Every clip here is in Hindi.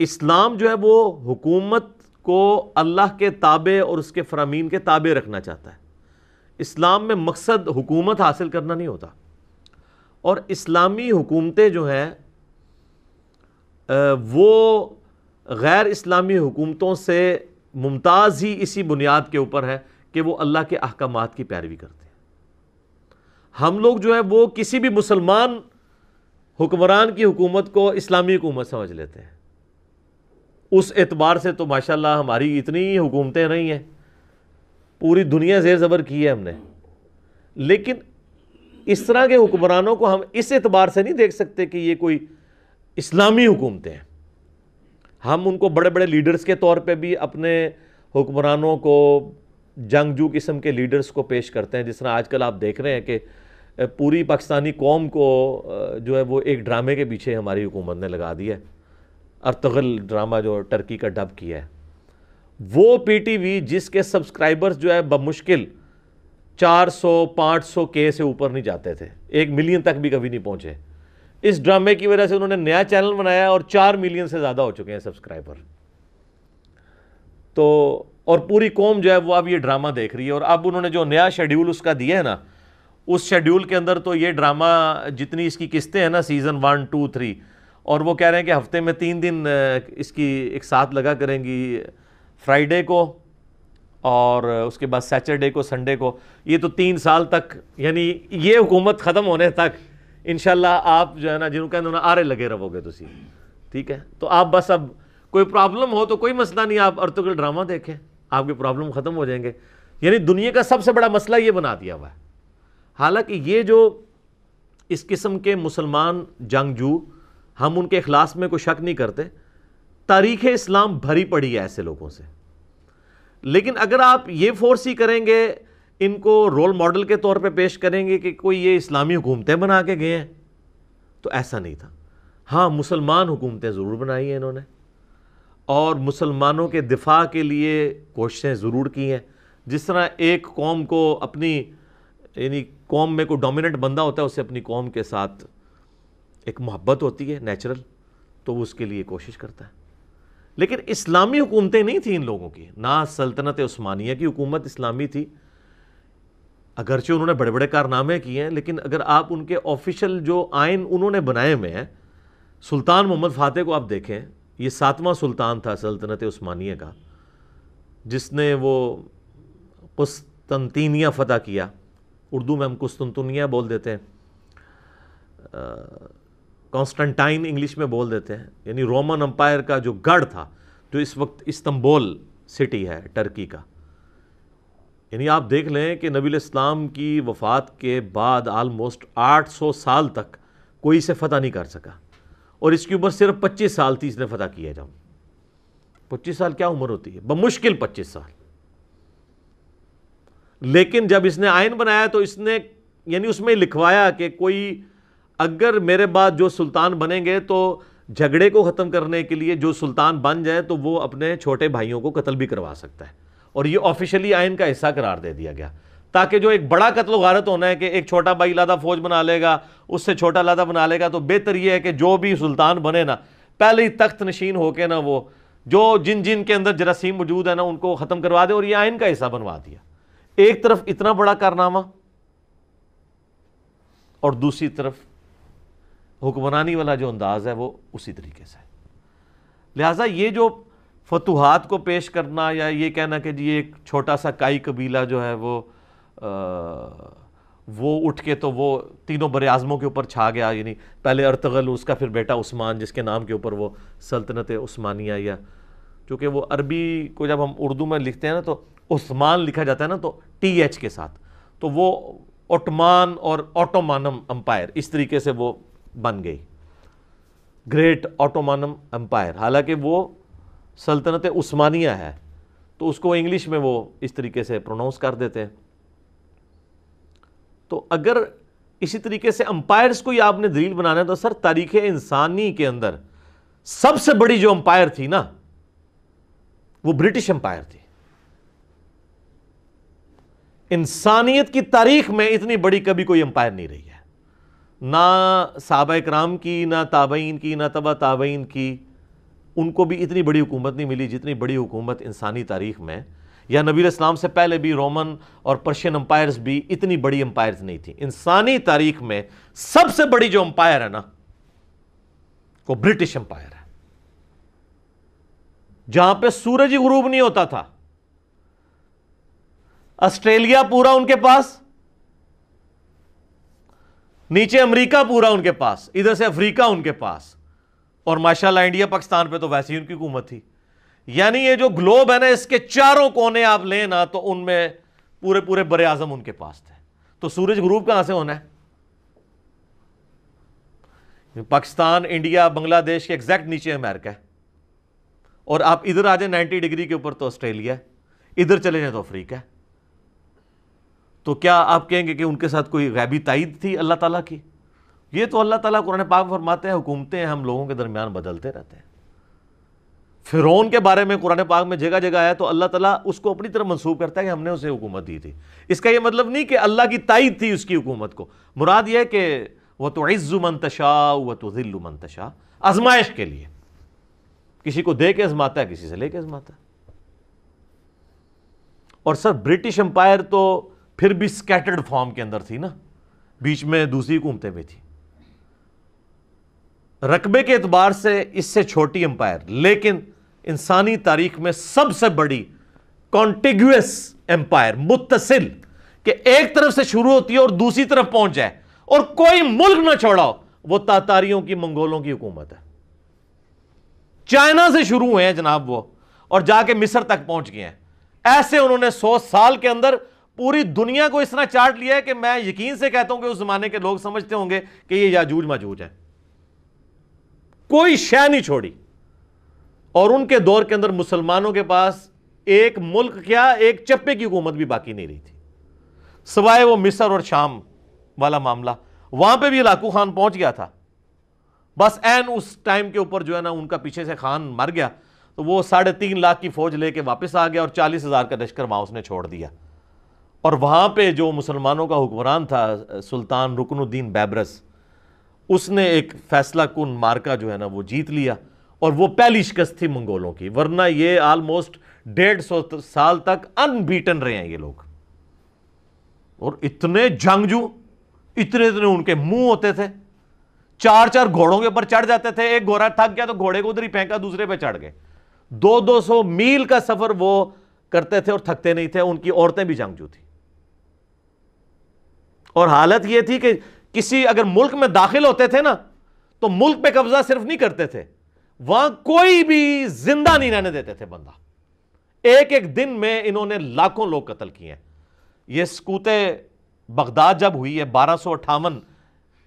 इस्लाम जो है वो हुकूमत को अल्लाह के ताबे और उसके फरामीन के ताबे रखना चाहता है इस्लाम में मकसद हुकूमत हासिल करना नहीं होता और इस्लामी हुकूमतें जो हैं वो गैर इस्लामी हुकूमतों से मुमताज़ ही इसी बुनियाद के ऊपर है कि वो अल्लाह के अहकाम की पैरवी करते हैं हम लोग जो है वो किसी भी मुसलमान हुक्मरान की हुकूमत को इस्लामी हुकूमत समझ लेते हैं उस एतबार से तो माशाल्लाह हमारी इतनी हुकूमतें रही हैं पूरी दुनिया जेर ज़बर की है हमने लेकिन इस तरह के हुक्मरानों को हम इस एतबार से नहीं देख सकते कि ये कोई इस्लामी हुकूमतें हैं हम उनको बड़े बड़े लीडर्स के तौर पे भी अपने हुक्मरानों को जंगजू किस्म के लीडर्स को पेश करते हैं जिस तरह आजकल आप देख रहे हैं कि पूरी पाकिस्तानी कौम को जो है वो एक ड्रामे के पीछे हमारी हुकूमत ने लगा दिया है अर्तगल ड्रामा जो टर्की का डब किया है वो पीटीवी जिसके सब्सक्राइबर्स जो है बमुश्किल 400 500 के से ऊपर नहीं जाते थे एक मिलियन तक भी कभी नहीं पहुंचे इस ड्रामे की वजह से उन्होंने नया चैनल बनाया और चार मिलियन से ज़्यादा हो चुके हैं सब्सक्राइबर तो और पूरी कौम जो है वो अब ये ड्रामा देख रही है और अब उन्होंने जो नया शेड्यूल उसका दिया है ना उस शेड्यूल के अंदर तो ये ड्रामा जितनी इसकी किस्तें हैं ना सीज़न वन टू थ्री और वो कह रहे हैं कि हफ्ते में तीन दिन इसकी एक साथ लगा करेंगी फ्राइडे को और उसके बाद सैटरडे को संडे को ये तो तीन साल तक यानी ये हुकूमत ख़त्म होने तक इन आप जो है ना जिन्हों कहते आरे लगे रहोगे तुम ठीक है तो आप बस अब कोई प्रॉब्लम हो तो कोई मसला नहीं आप अर्तुगल ड्रामा देखें आपके प्रॉब्लम ख़त्म हो जाएंगे यानी दुनिया का सबसे बड़ा मसला ये बना दिया हुआ है हालांकि ये जो इस किस्म के मुसलमान जंगजू हम उनके अखलास में कोई शक नहीं करते तारीख इस्लाम भरी पड़ी है ऐसे लोगों से लेकिन अगर आप ये फोर्स ही करेंगे इनको रोल मॉडल के तौर पर पेश करेंगे कि कोई ये इस्लामी हुकूमतें बना के गए हैं तो ऐसा नहीं था हाँ मुसलमान हुकूमतें ज़रूर बनाई हैं इन्होंने और मुसलमानों के दिफा के लिए कोशिशें ज़रूर की हैं जिस तरह एक कौम को अपनी यानी कौम में कोई डोमिनेंट बंदा होता है उसे अपनी कौम के साथ एक मोहब्बत होती है नेचुरल तो वो उसके लिए कोशिश करता है लेकिन इस्लामी हुकूमतें नहीं थी इन लोगों की ना सल्तनत उस्मानिया की हुकूमत इस्लामी थी अगरचे उन्होंने बड़े बड़े कारनामे किए हैं लेकिन अगर आप उनके ऑफिशियल जो आयन उन्होंने बनाए हुए हैं सुल्तान मोहम्मद फ़ातह को आप देखें ये सातवां सुल्तान था सल्तनत उस्मानिया का जिसने वो कुस्तनतीनिया फ़तह किया उर्दू में हम कुस्तनतनिया बोल देते हैं कॉन्स्टेंटाइन इंग्लिश में बोल देते हैं यानी रोमन अम्पायर का जो गढ़ था जो इस वक्त इस्तंबोल सिटी है टर्की का यानी आप देख लें कि नबी इस्लाम की वफ़ात के बाद आलमोस्ट 800 साल तक कोई इसे फ़तह नहीं कर सका और इसकी उम्र सिर्फ 25 साल थी इसने फ़तह किया जाऊँ 25 साल क्या उम्र होती है बमुश्किल 25 साल लेकिन जब इसने आयन बनाया तो इसने यानी उसमें लिखवाया कि कोई अगर मेरे बाद जो सुल्तान बनेंगे तो झगड़े को ख़त्म करने के लिए जो सुल्तान बन जाए तो वो अपने छोटे भाइयों को कत्ल भी करवा सकता है और ये ऑफिशियली आयन का हिस्सा करार दे दिया गया ताकि जो एक बड़ा कत्ल वारत होना है कि एक छोटा भाई लादा फौज बना लेगा उससे छोटा लादा बना लेगा तो बेहतर यह है कि जो भी सुल्तान बने ना पहले ही तख्त नशीन होके ना वो जो जिन जिन के अंदर जरासीम मौजूद है ना उनको ख़त्म करवा दे और ये आयन का हिस्सा बनवा दिया एक तरफ इतना बड़ा कारनामा और दूसरी तरफ हुक्मरानी वाला जो अंदाज़ है वो उसी तरीके से लिहाजा ये जो फतूहत को पेश करना या ये कहना कि जी एक छोटा सा काई कबीला जो है वो आ, वो उठ के तो वो तीनों बर आज़मों के ऊपर छा गया यानी पहले अरतगल उसका फिर बेटा उस्मान जिसके नाम के ऊपर वो सल्तनत उस्मानिया या चूँकि वो अरबी को जब हम उर्दू में लिखते हैं ना तो उस्मान लिखा जाता है ना तो टी एच के साथ तो वो ओटमान और ऑटोमानम अम्पायर इस तरीके से वो बन गई ग्रेट ऑटोमानम एम्पायर हालांकि वो सल्तनत उस्मानिया है तो उसको इंग्लिश में वो इस तरीके से प्रोनाउंस कर देते हैं तो अगर इसी तरीके से अंपायर्स को ही आपने दलील बनाना है तो सर तारीख इंसानी के अंदर सबसे बड़ी जो अंपायर थी ना वो ब्रिटिश अंपायर थी इंसानियत की तारीख में इतनी बड़ी कभी कोई अंपायर नहीं रही है ना साहबा कराम की ना ताबईन की ना तबा ताबईन की उनको भी इतनी बड़ी हुकूमत नहीं मिली जितनी बड़ी हुकूमत इंसानी तारीख में या नबी इस्लाम से पहले भी रोमन और पर्शियन अम्पायर्स भी इतनी बड़ी अम्पायर्स नहीं थी इंसानी तारीख में सबसे बड़ी जो अम्पायर है ना वो ब्रिटिश अम्पायर है जहां पे सूरज ही गुरूब नहीं होता था ऑस्ट्रेलिया पूरा उनके पास नीचे अमेरिका पूरा उनके पास इधर से अफ्रीका उनके पास और माशाल्लाह इंडिया पाकिस्तान पे तो वैसे ही उनकी हुकूमत थी यानी ये जो ग्लोब है ना इसके चारों कोने आप लें ना तो उनमें पूरे पूरे बर आजम उनके पास थे तो सूरज ग्रुप कहां से होना है पाकिस्तान इंडिया बांग्लादेश के एग्जैक्ट नीचे अमेरिका है और आप इधर आ जाए नाइन्टी डिग्री के ऊपर तो ऑस्ट्रेलिया इधर चले जाए तो अफ्रीका है तो क्या आप कहेंगे कि उनके साथ कोई गैबी तइद थी अल्लाह ताला की ये तो अल्लाह ताला कुरान पाक फरमाते हैं हुकूमतें हम लोगों के दरमियान बदलते रहते हैं फ़िरौन के बारे में कुरान पाक में जगह जगह आया तो अल्लाह ताला उसको अपनी तरफ मंसूब करता है कि हमने उसे हुकूमत दी थी इसका ये मतलब नहीं कि अल्लाह की तइद थी उसकी हुकूमत को मुराद यह कि वह तो मंतशा व तो मंतशा आजमाइश के लिए किसी को दे के आजमाता है किसी से ले आजमाता है और सर ब्रिटिश एम्पायर तो फिर भी स्कैटर्ड फॉर्म के अंदर थी ना बीच में दूसरी घूमते हुए थी रकबे के एतबार से इससे छोटी एम्पायर लेकिन इंसानी तारीख में सबसे बड़ी कॉन्टिग्यूस एम्पायर मुतसिल कि एक तरफ से शुरू होती है और दूसरी तरफ पहुंच जाए और कोई मुल्क ना छोड़ाओ वो तातारियों की मंगोलों की हुकूमत है चाइना से शुरू हुए हैं जनाब वो और जाके मिस्र तक पहुंच गए हैं ऐसे उन्होंने सौ साल के अंदर पूरी दुनिया को इसना चाट लिया है कि मैं यकीन से कहता हूं कि उस जमाने के लोग समझते होंगे कि ये याजूज माजूज है कोई शह नहीं छोड़ी और उनके दौर के अंदर मुसलमानों के पास एक मुल्क क्या एक चप्पे की हुकूमत भी बाकी नहीं रही थी सवाए वो मिस्र और शाम वाला मामला वहां पे भी लाकू खान पहुंच गया था बस एन उस टाइम के ऊपर जो है ना उनका पीछे से खान मर गया तो वो साढ़े तीन लाख की फौज लेके वापस आ गया और चालीस हजार का लश्कर वहां उसने छोड़ दिया और वहाँ पे जो मुसलमानों का हुक्मरान था सुल्तान रुकनुद्दीन बैबरस उसने एक फैसला कन मार्का जो है ना वो जीत लिया और वो पहली शिकस्त थी मंगोलों की वरना ये आलमोस्ट डेढ़ सौ साल तक अनबीटन रहे हैं ये लोग और इतने जंगजू इतने इतने उनके मुंह होते थे चार चार घोड़ों के ऊपर चढ़ जाते थे एक घोड़ा थक गया तो घोड़े को उधर ही फेंका दूसरे पे चढ़ गए दो दो सौ मील का सफर वो करते थे और थकते नहीं थे उनकी औरतें भी जंगजू थी और हालत यह थी कि किसी अगर मुल्क में दाखिल होते थे ना तो मुल्क पर कब्जा सिर्फ नहीं करते थे वहां कोई भी जिंदा नहीं रहने देते थे बंदा एक एक दिन में इन्होंने लाखों लोग कत्ल किए हैं ये सकूत बगदाद जब हुई है बारह सौ अट्ठावन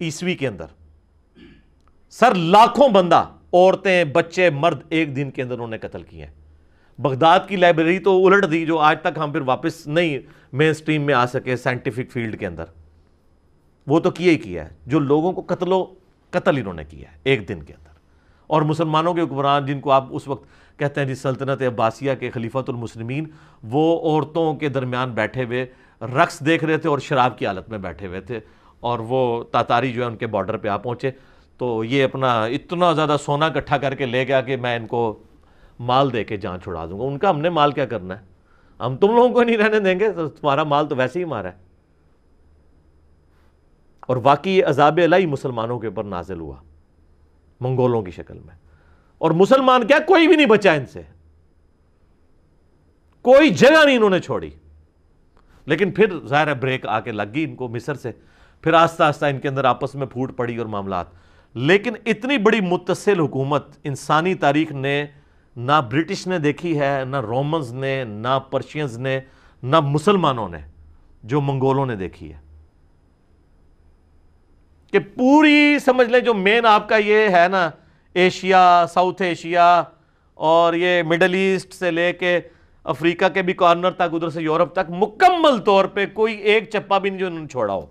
ईस्वी के अंदर सर लाखों बंदा औरतें बच्चे मर्द एक दिन के अंदर उन्होंने कत्ल किए हैं बगदाद की लाइब्रेरी तो उलट दी जो आज तक हम फिर वापस नहीं मेन स्ट्रीम में आ सके साइंटिफिक फील्ड के अंदर वो तो किया ही किया है जो लोगों को कत्लो कतल इन्होंने किया है एक दिन के अंदर और मुसलमानों के हुक्मरान जिनको आप उस वक्त कहते हैं जी सल्तनत अब्बासिया के खलीफतुलमसलमिन वो औरतों के दरमियान बैठे हुए रक्स देख रहे थे और शराब की हालत में बैठे हुए थे और वो तातारी जो है उनके बॉर्डर पर आ पहुँचे तो ये अपना इतना ज़्यादा सोना इकट्ठा करके ले गया कि मैं इनको माल दे के जान छुड़ा दूंगा उनका हमने माल क्या करना है हम तुम लोगों को नहीं रहने देंगे तो तुम्हारा माल तो वैसे ही मारा है और वाकई अजाब अलाई मुसलमानों के ऊपर नाजिल हुआ मंगोलों की शक्ल में और मुसलमान क्या कोई भी नहीं बचा इनसे कोई जगह नहीं इन्होंने छोड़ी लेकिन फिर ज़ाहिर है ब्रेक आके लग गई इनको मिस्र से फिर आस्ता आस्ता इनके अंदर आपस में फूट पड़ी और मामला लेकिन इतनी बड़ी मुतसिल हुकूमत इंसानी तारीख ने ना ब्रिटिश ने देखी है ना रोमन्स ने ना पर्शियंस ने ना मुसलमानों ने जो मंगोलों ने देखी है कि पूरी समझ लें जो मेन आपका ये है ना एशिया साउथ एशिया और ये मिडल ईस्ट से लेके अफ्रीका के भी कॉर्नर तक उधर से यूरोप तक मुकम्मल तौर पे कोई एक चप्पा भी नहीं जो उन्होंने छोड़ा हो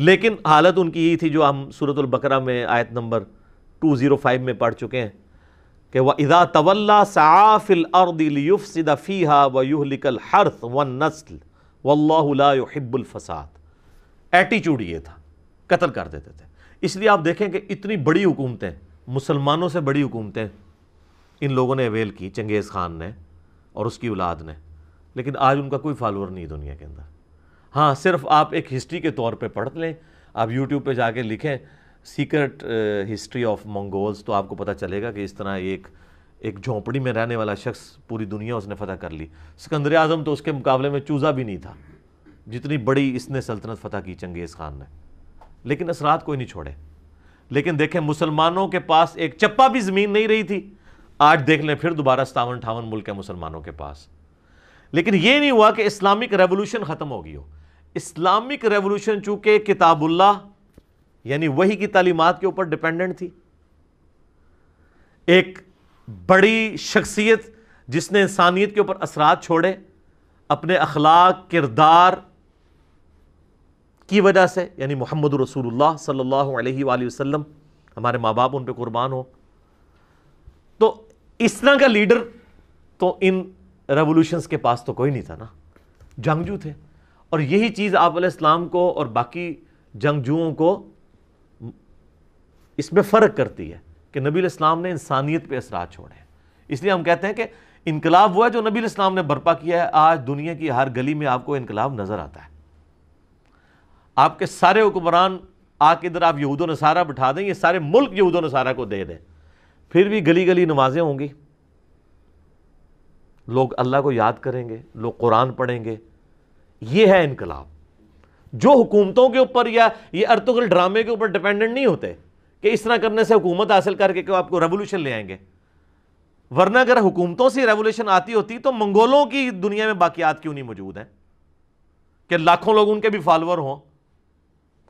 लेकिन हालत उनकी यही थी जो हम सूरत बकरा में आयत नंबर 205 में पढ़ चुके हैं कि वह इदा तवल्ला साफिल हा व युहलिकल हर्थ व नस्ल वल्लाबुलफ़साद एटीट्यूड ये था कत्ल कर देते थे इसलिए आप देखें कि इतनी बड़ी हुकूमतें मुसलमानों से बड़ी हुकूमतें इन लोगों ने अवेल की चंगेज़ खान ने और उसकी औलाद ने लेकिन आज उनका कोई फॉलोअर नहीं दुनिया के अंदर हाँ सिर्फ आप एक हिस्ट्री के तौर पे पढ़ लें आप यूट्यूब पे जाके लिखें सीक्रेट हिस्ट्री ऑफ मंगोल्स तो आपको पता चलेगा कि इस तरह एक एक झोंपड़ी में रहने वाला शख्स पूरी दुनिया उसने फतह कर ली सिकंदर आज़म तो उसके मुकाबले में चूज़ा भी नहीं था जितनी बड़ी इसने सल्तनत फतह की चंगेज़ खान ने लेकिन असरात कोई नहीं छोड़े लेकिन देखें मुसलमानों के पास एक चप्पा भी ज़मीन नहीं रही थी आज देख लें फिर दोबारा सतावन अठावन मुल्क है मुसलमानों के पास लेकिन ये नहीं हुआ कि इस्लामिक रेवोल्यूशन ख़त्म हो गई हो इस्लामिक रेवोल्यूशन चूँकि किताबुल्ला यानी वही की तालीमत के ऊपर डिपेंडेंट थी एक बड़ी शख्सियत जिसने इंसानियत के ऊपर असरात छोड़े अपने अखलाक किरदार की वजह से यानी मोहम्मद रसूल सल्लाम हमारे माँ बाप उन पर कुर्बान हो तो इस तरह का लीडर तो इन रेवोल्यूशंस के पास तो कोई नहीं था ना जंगजू थे और यही चीज़ आप इस्लाम को और बाकी जंगजुओं को इसमें फ़र्क करती है कि नबी इस्लाम ने इंसानियत पे असरा छोड़े इसलिए हम कहते हैं कि इनकलाब हुआ जो नबी इस्लाम ने बर्पा किया है आज दुनिया की हर गली में आपको इनकलाब नज़र आता है आपके सारे हुक्मरान आके इधर आप यहूद नसारा बिठा दें ये सारे मुल्क यहूद नसारा को दे दें फिर भी गली गली नमाजें होंगी लोग अल्लाह को याद करेंगे लोग कुरान पढ़ेंगे ये है इनकलाब जो हुकूमतों के ऊपर या ये अर्तुगल ड्रामे के ऊपर डिपेंडेंट नहीं होते कि इस तरह करने से हुकूमत हासिल करके क्यों आपको रेवोल्यूशन ले आएंगे वरना अगर हुकूमतों से रेवोल्यूशन आती होती तो मंगोलों की दुनिया में बाकियात क्यों नहीं मौजूद हैं कि लाखों लोग उनके भी फॉलोअर हों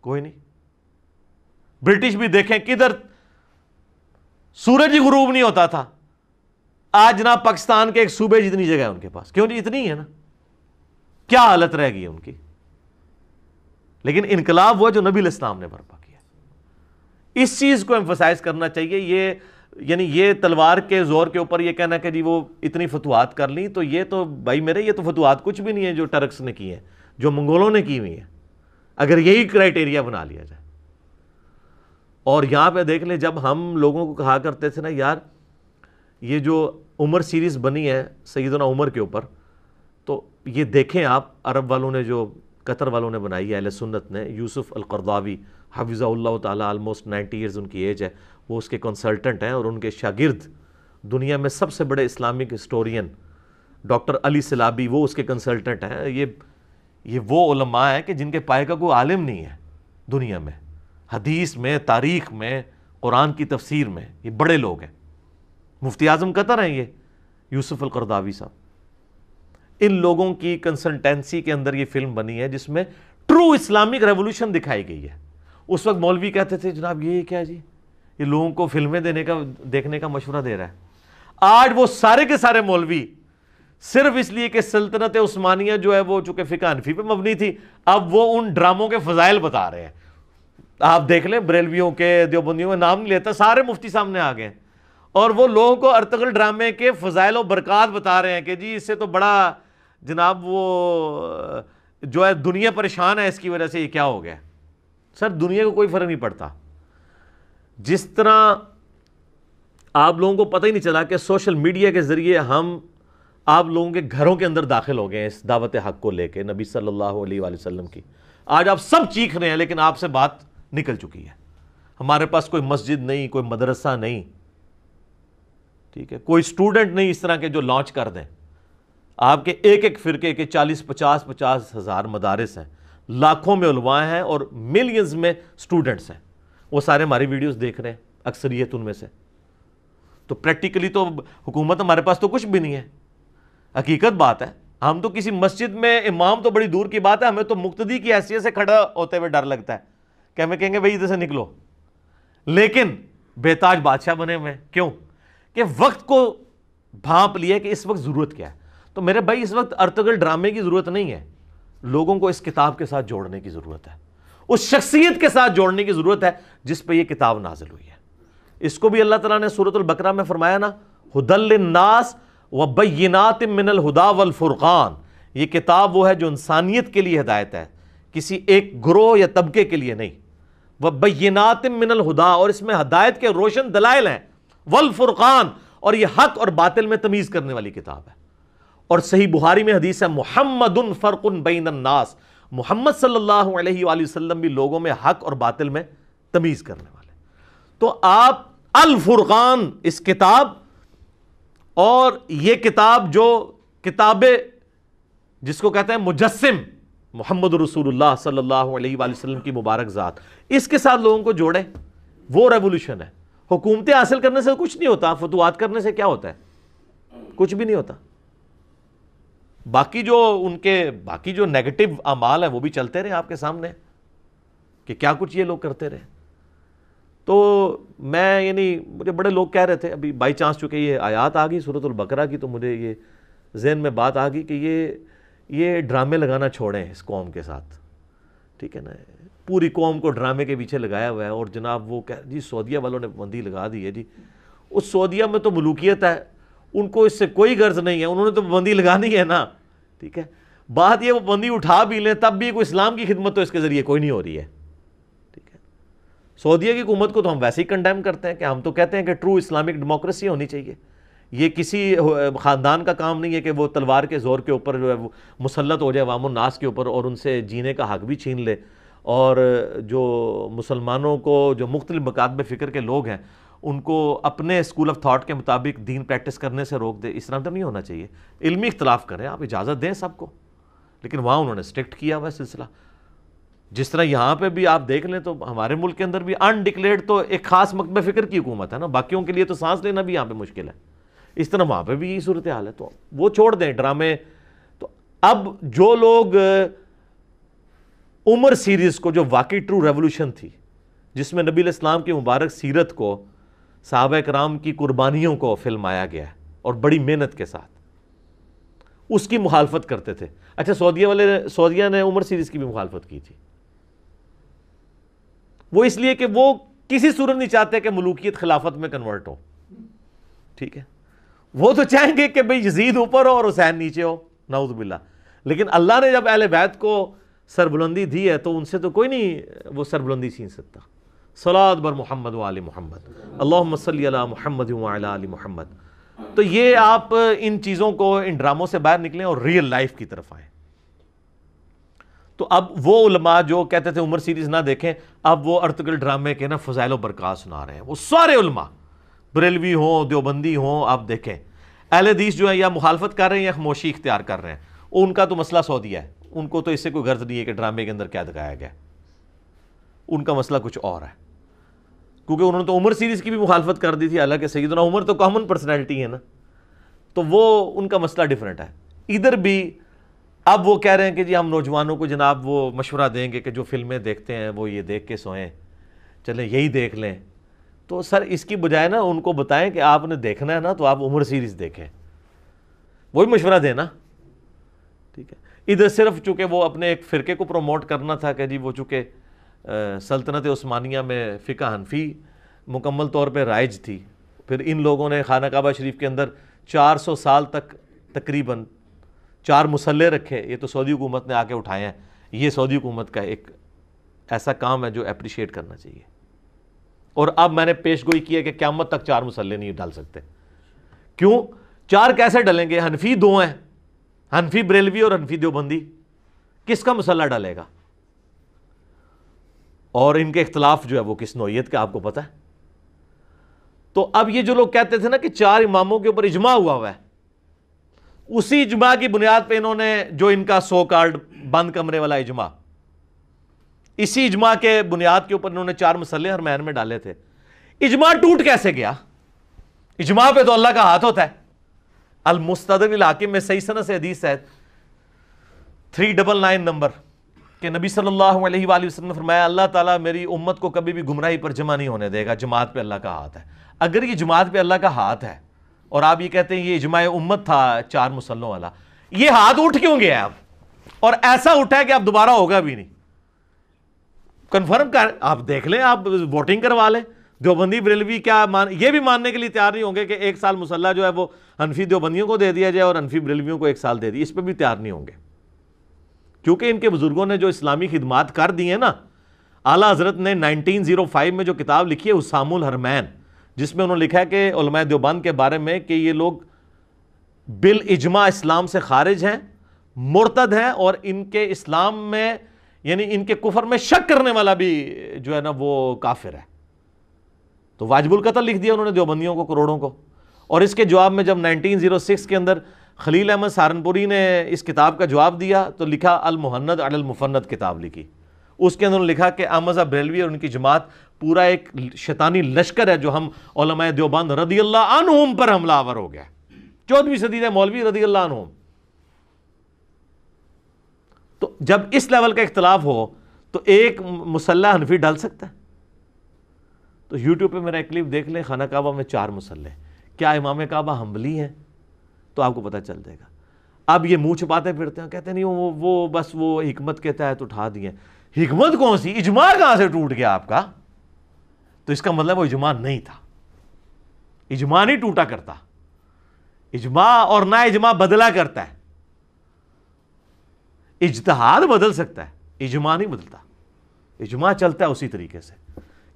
कोई नहीं ब्रिटिश भी देखें किधर सूरज ही गुरूब नहीं होता था आज ना पाकिस्तान के एक सूबे जितनी जगह है उनके पास क्यों जी इतनी है ना क्या हालत रह गई है उनकी लेकिन इनकलाब हुआ जो नबी इस्लाम ने बर्पा किया इस चीज़ को एम्फोसाइज करना चाहिए ये यानी ये तलवार के जोर के ऊपर ये कहना कि जी वो इतनी फतवाहत कर ली तो ये तो भाई मेरे ये तो फतवाहत कुछ भी नहीं है जो टर्क्स ने की है जो मंगोलों ने की हुई है अगर यही क्राइटेरिया बना लिया जाए और यहाँ पे देख लें जब हम लोगों को कहा करते थे ना यार ये जो उमर सीरीज़ बनी है सईदना उमर के ऊपर तो ये देखें आप अरब वालों ने जो कतर वालों ने बनाई है अल सुन्नत ने यूसुफ अलकरदावी हफिज़ाल्ला ताली आलमोस्ट नाइन्टी ईयर्स उनकी एज है वो उसके कंसल्टेंट हैं और उनके शागिर्द दुनिया में सबसे बड़े Islamic historian doctor Ali Sallabi वो उसके कंसल्टेंट हैं ये ये वो उलमा है कि जिनके पाए का कोई आलिम नहीं है दुनिया में हदीस में तारीख में कुरान की तफसीर में ये बड़े लोग हैं मुफ्ती आजम कतर हैं ये यूसुफ अलकरदावी साहब इन लोगों की कंसल्टेंसी के अंदर ये फिल्म बनी है जिसमें ट्रू इस्लामिक रेवोल्यूशन दिखाई गई है उस वक्त मौलवी कहते थे जनाब ये क्या जी ये लोगों को फिल्में देने का देखने का मशवरा दे रहा है आज वो सारे के सारे मौलवी सिर्फ इसलिए कि सल्तनत उस्मानिया जो है वो चूँकि फ़िका हनफी पर मबनी थी अब वो उन ड्रामों के फ़जाइल बता रहे हैं आप देख लें बरेलवियों के देवबंदियों में नाम नहीं लेता सारे मुफ्ती सामने आ गए और वो लोगों को अर्तगल ड्रामे के फ़जाइल और बरक़ात बता रहे हैं कि जी इससे तो बड़ा जनाब वो जो है दुनिया परेशान है इसकी वजह से ये क्या हो गया सर दुनिया को कोई फ़र्क नहीं पड़ता जिस तरह आप लोगों को पता ही नहीं चला कि सोशल मीडिया के ज़रिए हम आप लोगों के घरों के अंदर दाखिल हो गए इस दावत हक को लेकर नबी सल्लल्लाहु अलैहि वसल्लम की आज आप सब चीख रहे हैं लेकिन आपसे बात निकल चुकी है हमारे पास कोई मस्जिद नहीं कोई मदरसा नहीं ठीक है कोई स्टूडेंट नहीं इस तरह के जो लॉन्च कर दें आपके एक एक फ़िरके के चालीस पचास पचास हज़ार मदारस हैं लाखों में उलवा हैं और मिलियंस में स्टूडेंट्स हैं वो सारे हमारी वीडियोस देख रहे हैं अक्सरियत उनमें से तो प्रैक्टिकली तो हुकूमत हमारे पास तो कुछ भी नहीं है हकीकत बात है हम तो किसी मस्जिद में इमाम तो बड़ी दूर की बात है हमें तो मुक्तदी की हैसियत से खड़ा होते हुए डर लगता है क्या हमें कहेंगे भाई इधर से निकलो लेकिन बेताज बादशाह बने हुए क्यों कि वक्त को भाप लिया कि इस वक्त ज़रूरत क्या है तो मेरे भाई इस वक्त अर्तगल ड्रामे की ज़रूरत नहीं है लोगों को इस किताब के साथ जोड़ने की ज़रूरत है उस शख्सियत के साथ जोड़ने की ज़रूरत है जिस पर यह किताब नाजिल हुई है इसको भी अल्लाह तला ने सूरत बकरा में फरमाया ना हुदल नास वबैनात मिनल हुदा वलफ़ुरक़ान ये किताब वो है जो इंसानियत के लिए हिदायत है किसी एक ग्रोह या तबके के लिए नहीं वबैनात मिनल हुदा और इसमें हदायत के रोशन दलाइल हैं वलफ़ुरक़ान और ये हक और बातिल में तमीज़ करने वाली किताब है और सही बुहारी में हदीस है मोहम्मद फ़र्क़न बैनन्नास मोहम्मद सल्लल्लाहु अलैहि वसल्लम भी लोगों में हक और बातिल में तमीज़ करने वाले तो आप अलफुरक़ान इस किताब और ये किताब जो किताब जिसको कहते हैं मुजस्म मोहम्मद रसूल सल्लाम की मुबारक ज़ात इसके साथ लोगों को जोड़े वो रेवोल्यूशन है हुकूमतें हासिल करने से कुछ नहीं होता फतवात करने से क्या होता है कुछ भी नहीं होता बाकी जो उनके बाकी जो नेगेटिव अमाल है वो भी चलते रहे आपके सामने कि क्या कुछ ये लोग करते रहे तो मैं यानी मुझे बड़े लोग कह रहे थे अभी बाई चांस चूँकि ये आयात आ गई सूरत बकरा की तो मुझे ये जहन में बात आ गई कि ये ये ड्रामे लगाना छोड़ें इस कौम के साथ ठीक है ना पूरी कौम को ड्रामे के पीछे लगाया हुआ है और जनाब वो कह जी सऊदिया वालों ने पाबंदी लगा दी है जी उस सऊदिया में तो मलूकियत है उनको इससे कोई गर्ज नहीं है उन्होंने तो पाबंदी लगानी है ना ठीक है बात ये वो पाबंदी उठा भी लें तब भी कोई इस्लाम की खिदमत तो इसके ज़रिए कोई नहीं हो रही है सऊदीया की हुकूमत को तो हम वैसे ही कंडेम करते हैं कि हम तो कहते हैं कि ट्रू इस्लामिक डेमोक्रेसी होनी चाहिए ये किसी ख़ानदान का काम नहीं है कि वो तलवार के ज़ोर के ऊपर जो है वो मुसलत हो जाए वाम के ऊपर और उनसे जीने का हक भी छीन ले और जो मुसलमानों को जो मुख्त मकाद में फ़िक्र के लोग हैं उनको अपने स्कूल ऑफ थाट के मुताबिक दीन प्रैक्टिस करने से रोक दे इस तरह तो नहीं होना चाहिए इल्मी इख्तलाफ करें आप इजाज़त दें सबको लेकिन वहाँ उन्होंने स्ट्रिक्ट किया हुआ सिलसिला जिस तरह यहाँ पे भी आप देख लें तो हमारे मुल्क के अंदर भी अनडिक्लेयर्ड तो एक खास मकब फिक्र की हुकूमत है ना बाकियों के लिए तो सांस लेना भी यहाँ पे मुश्किल है इस तरह वहाँ पे भी यही सूरत हाल है तो वो छोड़ दें ड्रामे तो अब जो लोग उमर सीरीज़ को जो वाकई ट्रू रेवोल्यूशन थी जिसमें नबी इस्लाम की मुबारक सीरत को साहब कराम की कुर्बानियों को फिल्माया गया और बड़ी मेहनत के साथ उसकी मुखालफत करते थे अच्छा सऊदिया वाले सऊदिया ने उमर सीरीज़ की भी मुखालफत की थी वो इसलिए कि वो किसी सूरत नहीं चाहते कि मलूकियत खिलाफत में कन्वर्ट हो ठीक है वो तो चाहेंगे कि भाई यजीद ऊपर हो और हुसैन नीचे हो नाउजबिल्ला लेकिन अल्लाह ने जब अहल बैत को सरबुलंदी दी है तो उनसे तो कोई नहीं वो सरबुलंदी छीन सकता सलाद बर मोहम्मद वाल मोहम्मद अल्लाम सल महमद मोहम्मद तो ये आप इन चीज़ों को इन ड्रामों से बाहर निकलें और रियल लाइफ की तरफ आएँ तो अब वो उलमा जो कहते थे उमर सीरीज़ ना देखें अब वो अर्तगल ड्रामे के ना फ़जाइल बरक़ा सुना रहे हैं वो सारे उलमा बरेलवी हों देवबंदी हों आप देखें अहलदीस जो है या मुखालफत कर रहे हैं या खमोशी इख्तियार कर रहे हैं उनका तो मसला सौ दिया है उनको तो इससे कोई गर्ज नहीं है कि ड्रामे के अंदर क्या दिखाया गया उनका मसला कुछ और है क्योंकि उन्होंने तो उमर सीरीज़ की भी मुखालफत कर दी थी हालांकि ना उमर तो कॉमन पर्सनैलिटी है ना तो वो उनका मसला डिफरेंट है इधर भी अब वो कह रहे हैं कि जी हम नौजवानों को जनाब वो मशवरा देंगे कि जो फिल्में देखते हैं वो ये देख के सोएं चलें यही देख लें तो सर इसकी बजाय ना उनको बताएं कि आपने देखना है ना तो आप उम्र सीरीज़ देखें वही मशवरा देना ठीक है इधर सिर्फ चूँकि वो अपने एक फ़िरके को प्रमोट करना था कि जी वो चूँकि सल्तनत ओस्मानिया में फ़िका हनफी मुकम्मल तौर पर राइज थी फिर इन लोगों ने खाना काबा शरीफ के अंदर सौ साल तक तकरीबन चार मसल्ले रखे ये तो सऊदी हुकूमत ने आके उठाए हैं ये सऊदी हुकूमत का एक ऐसा काम है जो अप्रिशिएट करना चाहिए और अब मैंने पेश गोई की है कि क्यामत तक चार मसल्ले नहीं डाल सकते क्यों चार कैसे डलेंगे हनफी दो हैं हनफी बरेलवी और हनफी देवबंदी किसका मसला डालेगा और इनके इख्तलाफ जो है वो किस नोयत का आपको पता है तो अब ये जो लोग कहते थे ना कि चार इमामों के ऊपर इजमा हुआ हुआ है उसी इजमा की बुनियाद पे इन्होंने जो इनका सो कार्ड बंद कमरे वाला इजमा इसी इजमा के बुनियाद के ऊपर इन्होंने चार मसले हर महन में डाले थे इजमा टूट कैसे गया इजमा पे तो अल्लाह का हाथ होता है अल इलाके में सही सन से हदीस है थ्री डबल नाइन नंबर के नबी सल्लल्लाहु अलैहि वसल्लम ने फरमाया अल्लाह ताला मेरी उम्मत को कभी भी गुमराही पर जमा नहीं होने देगा जमात पे अल्लाह का हाथ है अगर ये जमात पे अल्लाह का हाथ है और आप ये कहते हैं ये इजमाय उम्मत था चार मुसलों वाला ये हाथ उठ क्यों गया आप और ऐसा उठा है कि आप दोबारा होगा भी नहीं कंफर्म कर आप देख लें आप वोटिंग करवा लें देवबंदी बरेलवी क्या मान ये भी मानने के लिए तैयार नहीं होंगे कि एक साल मुसल्ला जो है वो हनफी देवबंदियों को दे दिया जाए और हनफी बरेलवियों को एक साल दे दिए इस पर भी तैयार नहीं होंगे क्योंकि इनके बुजुर्गों ने जो इस्लामी खिदमात कर दी है ना आला हजरत ने 1905 में जो किताब लिखी है उसामुल हरमैन जिसमें उन्होंने लिखा है कि उलमा देवबंद के बारे में कि ये लोग बिल इजमा इस्लाम से खारिज हैं मुर्तद हैं और इनके इस्लाम में यानी इनके कुफर में शक करने वाला भी जो है ना वो काफिर है तो वाजबुल कतल लिख दिया उन्होंने देवबंदियों को करोड़ों को और इसके जवाब में जब 1906 के अंदर खलील अहमद सहारनपुरी ने इस किताब का जवाब दिया तो लिखा अलमहन्नद अलमफन्नद किताब लिखी उसके अंदर उन्होंने लिखा कि आमजा बरेलवी और उनकी जमात पूरा एक शैतानी लश्कर है जो हम ओलमा देवबंद रदी अल्लाह पर हमलावर हो गया चौदहवीं सदी है मौलवी रदी अल्लाह तो जब इस लेवल का इख्तलाफ हो तो एक मुसल्ला हनफी डाल सकता है तो यूट्यूब पे मेरा एक क्लिप देख लें खाना काबा में चार मुसल्ले क्या इमाम काबा हम्बली हैं तो आपको पता चल जाएगा अब ये मुँह छुपाते फिरते हैं कहते नहीं वो वो बस वो हिकमत के तहत उठा दिए हिकमत कौन सी इजमा कहाँ से टूट गया आपका तो इसका मतलब वो इजमा नहीं था इजमा नहीं टूटा करता इजमा और ना इजमा बदला करता है इजतहाद बदल सकता है इजमा नहीं बदलता इजमा चलता है उसी तरीके से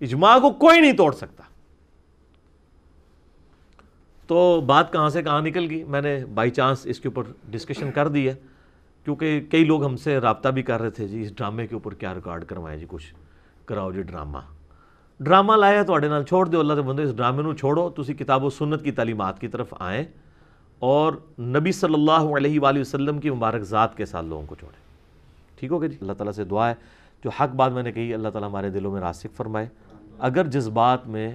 इजमा को कोई नहीं तोड़ सकता तो बात कहां से कहां निकल गई मैंने बाई चांस इसके ऊपर डिस्कशन कर दी है क्योंकि कई लोग हमसे रबता भी कर रहे थे जी इस ड्रामे के ऊपर क्या रिकॉर्ड करवाएं जी कुछ कराओ जी ड्रामा ड्रामा लाया ਤੁਹਾਡੇ ਨਾਲ तो छोड़ दो अल्लाह ਦੇ इस ड्रामे ਡਰਾਮੇ छोड़ो ਛੋੜੋ ਤੁਸੀਂ ਕਿਤਾਬੋ ਸੁਨਨਤ की ਤਾਲੀਮਾਤ की तरफ आए और नबी सल्लल्लाहु अलैहि वसल्लम की मुबारक ज़ात के साथ लोगों को छोड़ें ठीक हो गया जी अल्लाह ताला से दुआ है जो हक बात मैंने कही अल्लाह ताला हमारे दिलों में रासिक फरमाए अगर जिस बात में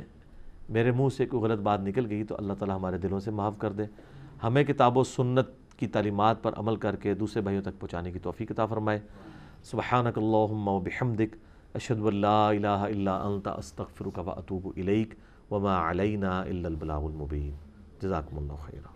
मेरे मुंह से कोई गलत बात निकल गई तो अल्लाह ताला हमारे दिलों से माफ़ कर दे हमें किताब व सुन्नत की तलीमत पर अमल करके दूसरे भाइयों तक पहुँचाने की तोफ़ी किताब फरमाए सुबहानकल्लम बिहमदिक أشهد أن لا إله إلا أنت أستغفرك وأتوب إليك وما علينا إلا البلاغ المبين جزاكم الله خيرا